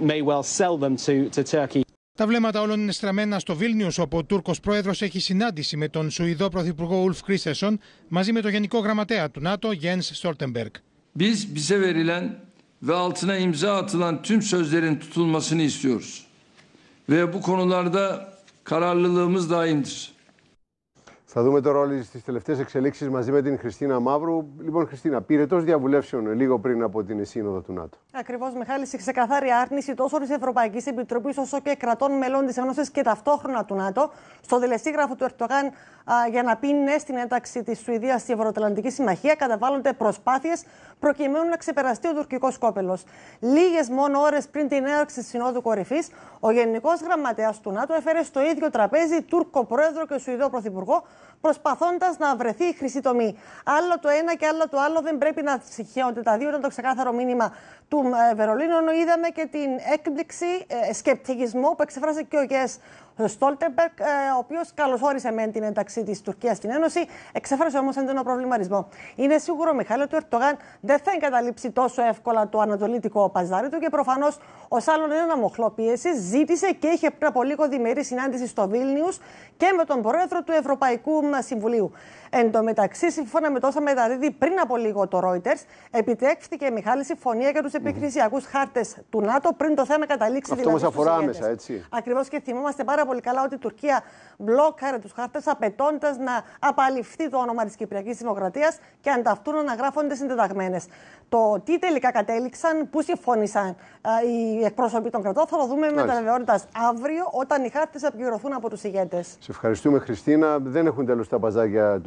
may well sell them to, to Turkey. Τα βλέμματα όλων είναι στραμμένα στο Βίλνιους, όπου ο Τούρκος πρόεδρος έχει συνάντηση με τον Σουηδό πρωθυπουργό Ουλφ Κρίστεσον μαζί με τον Γενικό Γραμματέα του ΝΑΤΟ Γιέν Στόλτεμπεργκ. Biz bize verilen ve altına imza atılan tüm sözlerin tutulmasını istiyoruz. Ve bu konularda kararlılığımız daimdir. Θα δούμε τώρα όλες τις τελευταίες εξελίξεις μαζί με την Χριστίνα Μαύρου. Λοιπόν, Χριστίνα, πυρετό διαβουλεύσεων λίγο πριν από την Σύνοδο του ΝΑΤΟ. Ακριβώς, Μιχάλη, σε ξεκαθάρη άρνηση τόσο της Ευρωπαϊκής Επιτροπής όσο και κρατών μελών της Ένωσης και ταυτόχρονα του ΝΑΤΟ. Στο δελεστήγραφο του Ερτογάν για να πει ναι στην ένταξη της Σουηδίας στη Ευρωατλαντική Συμμαχία, καταβάλλονται προσπάθειες προκειμένου να ξεπεραστεί ο τουρκικός κόπελος. Λίγες μόνο ώρες πριν την έναρξη της Συνόδου Κορυφής, ο Γενικός Γραμματέας του ΝΑΤΟ έφερε στο ίδιο τραπέζι Τούρκο Πρόεδρο και Σουηδό Πρωθυπουργό προσπαθώντας να βρεθεί η χρυσή τομή. Άλλο το ένα και άλλο το άλλο δεν πρέπει να συγχαίονται. Τα δύο ήταν το ξεκάθαρο μήνυμα του ε, Βερολίνου. Ενώ είδαμε και την έκπληξη, ε, σκεπτικισμό που εξεφράσε και ο Γιές Στόλτεμπερκ, ε, ο οποίος καλωσόρισε μεν την ένταξη της Τουρκίας στην Ένωση, εξέφρασε όμως έντονο προβληματισμό. Είναι σίγουρο, Μιχάλη, ότι ο Ερτογάν δεν θα εγκαταλείψει τόσο εύκολα το ανατολίτικο παζάρι του και προφανώς ως άλλον ένα μοχλό πίεσης ζήτησε και είχε πριν από λίγο διμερή συνάντηση στο Βίλνιους και με τον πρόεδρο του Ευρωπαϊκού Ευρωπαϊκού Συμβουλίου. Εν τω μεταξύ, σύμφωνα με τόσα μεταδίδει πριν από λίγο το Reuters, επιτέχθηκε Μιχάλη συμφωνία για τους επιχειρησιακούς χάρτες του ΝΑΤΟ πριν το θέμα καταλήξει Αυτό δηλαδή. Αυτό μα αφορά άμεσα, έτσι. Ακριβώς και θυμόμαστε πάρα πολύ καλά ότι η Τουρκία μπλόκαρε τους χάρτες απαιτώντας να απαλληφθεί το όνομα της Κυπριακής Δημοκρατίας και αν ανταυτού να γράφονται συντεταγμένες. Το τι τελικά κατέληξαν, πού συμφώνησαν οι εκπρόσωποι των κρατών, θα το δούμε με τα αύριο όταν οι χάρτες πληρωθούν από τους ηγέτες. Σε ευχαριστούμε, Χριστίνα. Δεν έχουμε έχουν τέλος τα παζάκια του